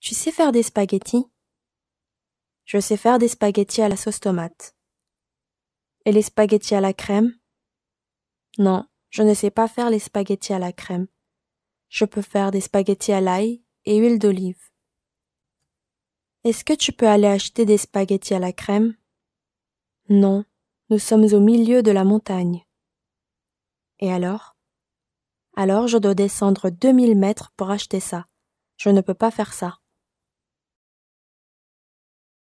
Tu sais faire des spaghettis Je sais faire des spaghettis à la sauce tomate. Et les spaghettis à la crème Non, je ne sais pas faire les spaghettis à la crème. Je peux faire des spaghettis à l'ail et huile d'olive. Est-ce que tu peux aller acheter des spaghettis à la crème Non, nous sommes au milieu de la montagne. Et alors Alors je dois descendre 2000 mètres pour acheter ça. Je ne peux pas faire ça.